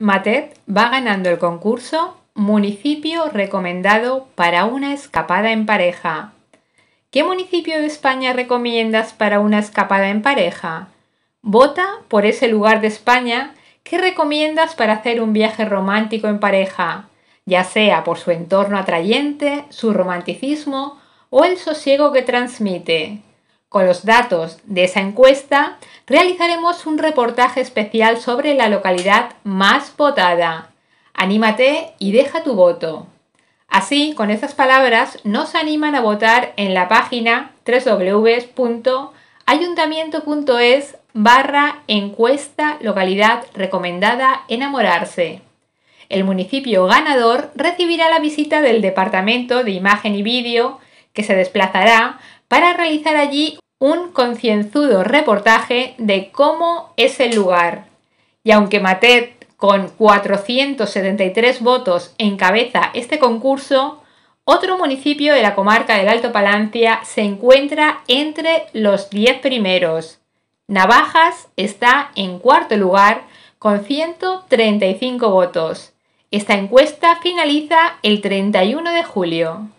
Matet va ganando el concurso Municipio recomendado para una escapada en pareja. ¿Qué municipio de España recomiendas para una escapada en pareja? Vota por ese lugar de España que recomiendas para hacer un viaje romántico en pareja, ya sea por su entorno atrayente, su romanticismo o el sosiego que transmite. Con los datos de esa encuesta realizaremos un reportaje especial sobre la localidad más votada. Anímate y deja tu voto. Así, con esas palabras, nos animan a votar en la página www.ayuntamiento.es barra encuesta localidad recomendada enamorarse. El municipio ganador recibirá la visita del Departamento de Imagen y Vídeo que se desplazará para realizar allí un concienzudo reportaje de cómo es el lugar. Y aunque Matet con 473 votos encabeza este concurso, otro municipio de la comarca del Alto Palancia se encuentra entre los 10 primeros. Navajas está en cuarto lugar con 135 votos. Esta encuesta finaliza el 31 de julio.